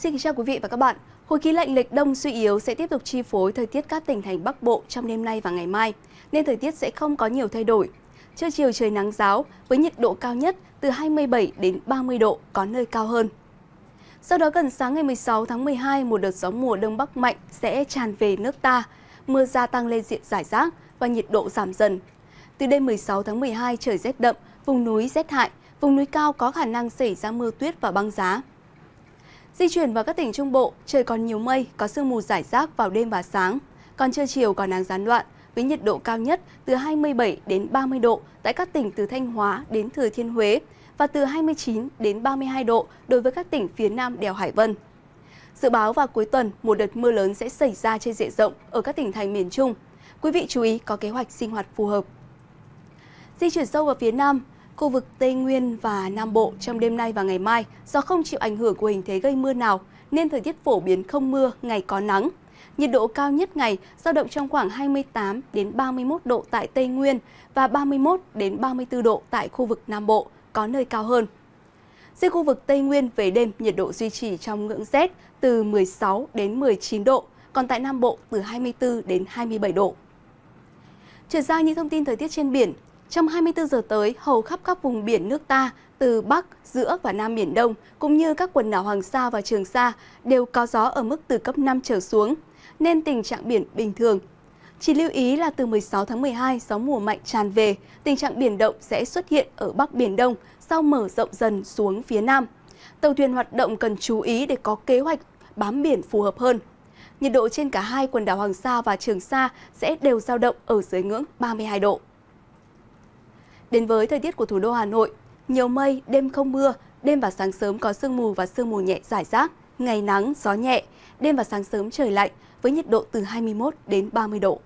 Xin kính chào quý vị và các bạn. Khối khí lạnh lệch đông suy yếu sẽ tiếp tục chi phối thời tiết các tỉnh thành Bắc Bộ trong đêm nay và ngày mai, nên thời tiết sẽ không có nhiều thay đổi. Trưa chiều trời nắng giáo với nhiệt độ cao nhất từ 27 đến 30 độ, có nơi cao hơn. Sau đó gần sáng ngày 16 tháng 12, một đợt gió mùa đông bắc mạnh sẽ tràn về nước ta, mưa gia tăng lên diện giải rác và nhiệt độ giảm dần. Từ đêm 16 tháng 12 trời rét đậm, vùng núi rét hại, vùng núi cao có khả năng xảy ra mưa tuyết và băng giá. Di chuyển vào các tỉnh Trung Bộ, trời còn nhiều mây, có sương mù rải rác vào đêm và sáng. Còn trưa chiều còn nắng gián đoạn, với nhiệt độ cao nhất từ 27 đến 30 độ tại các tỉnh từ Thanh Hóa đến Thừa Thiên Huế và từ 29 đến 32 độ đối với các tỉnh phía nam đèo Hải Vân. Dự báo vào cuối tuần, một đợt mưa lớn sẽ xảy ra trên diện rộng ở các tỉnh thành miền Trung. Quý vị chú ý có kế hoạch sinh hoạt phù hợp. Di chuyển sâu vào phía Nam, Khu vực Tây Nguyên và Nam Bộ trong đêm nay và ngày mai do không chịu ảnh hưởng của hình thế gây mưa nào nên thời tiết phổ biến không mưa, ngày có nắng. Nhiệt độ cao nhất ngày giao động trong khoảng 28 đến 31 độ tại Tây Nguyên và 31 đến 34 độ tại khu vực Nam Bộ, có nơi cao hơn. Riêng khu vực Tây Nguyên về đêm nhiệt độ duy trì trong ngưỡng rét từ 16 đến 19 độ, còn tại Nam Bộ từ 24 đến 27 độ. Trở ra những thông tin thời tiết trên biển, trong 24 giờ tới, hầu khắp các vùng biển nước ta, từ Bắc, giữa và Nam Biển Đông, cũng như các quần đảo Hoàng Sa và Trường Sa đều có gió ở mức từ cấp 5 trở xuống, nên tình trạng biển bình thường. Chỉ lưu ý là từ 16 tháng 12, gió mùa mạnh tràn về, tình trạng biển động sẽ xuất hiện ở Bắc Biển Đông, sau mở rộng dần xuống phía Nam. Tàu thuyền hoạt động cần chú ý để có kế hoạch bám biển phù hợp hơn. Nhiệt độ trên cả hai quần đảo Hoàng Sa và Trường Sa sẽ đều dao động ở dưới ngưỡng 32 độ. Đến với thời tiết của thủ đô Hà Nội, nhiều mây, đêm không mưa, đêm và sáng sớm có sương mù và sương mù nhẹ giải rác, ngày nắng, gió nhẹ, đêm và sáng sớm trời lạnh với nhiệt độ từ 21 đến 30 độ.